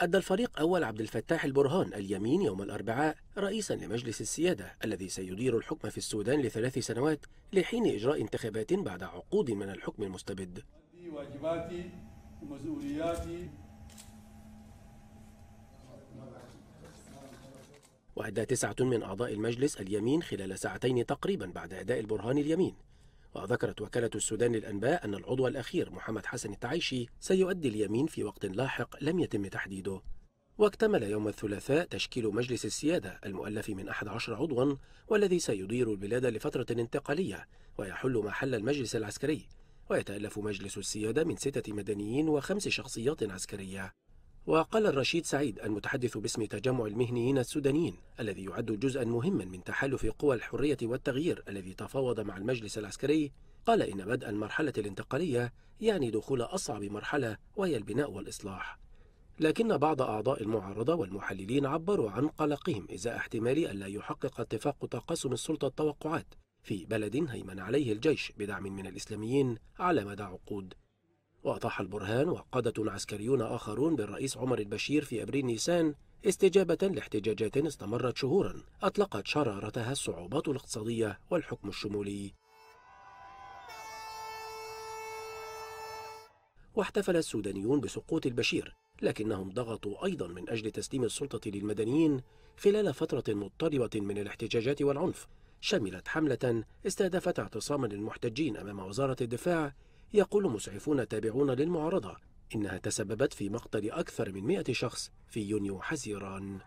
أدى الفريق أول عبد الفتاح البرهان اليمين يوم الأربعاء رئيسا لمجلس السيادة الذي سيدير الحكم في السودان لثلاث سنوات لحين إجراء انتخابات بعد عقود من الحكم المستبد واجباتي ومسؤولياتي وأدى تسعة من أعضاء المجلس اليمين خلال ساعتين تقريبا بعد أداء البرهان اليمين وذكرت وكالة السودان للأنباء أن العضو الأخير محمد حسن التعيشي سيؤدي اليمين في وقت لاحق لم يتم تحديده واكتمل يوم الثلاثاء تشكيل مجلس السيادة المؤلف من 11 عضوا والذي سيدير البلاد لفترة انتقالية ويحل محل المجلس العسكري ويتألف مجلس السيادة من ستة مدنيين وخمس شخصيات عسكرية وقال الرشيد سعيد المتحدث باسم تجمع المهنيين السودانيين الذي يعد جزءا مهما من تحالف قوى الحرية والتغيير الذي تفاوض مع المجلس العسكري قال إن بدء المرحلة الانتقالية يعني دخول أصعب مرحلة وهي البناء والإصلاح لكن بعض أعضاء المعارضة والمحللين عبروا عن قلقهم إزاء احتمال ألا يحقق اتفاق تقاسم السلطة التوقعات في بلد هيمن عليه الجيش بدعم من الإسلاميين على مدى عقود وأطاح البرهان وقادة عسكريون آخرون بالرئيس عمر البشير في أبريل نيسان استجابة لاحتجاجات استمرت شهورا أطلقت شرارتها الصعوبات الاقتصادية والحكم الشمولي واحتفل السودانيون بسقوط البشير لكنهم ضغطوا أيضا من أجل تسليم السلطة للمدنيين خلال فترة مضطربة من الاحتجاجات والعنف شملت حملة استهدفت اعتصاما للمحتجين أمام وزارة الدفاع يقول مسعفون تابعون للمعارضة إنها تسببت في مقتل أكثر من 100 شخص في يونيو حزيران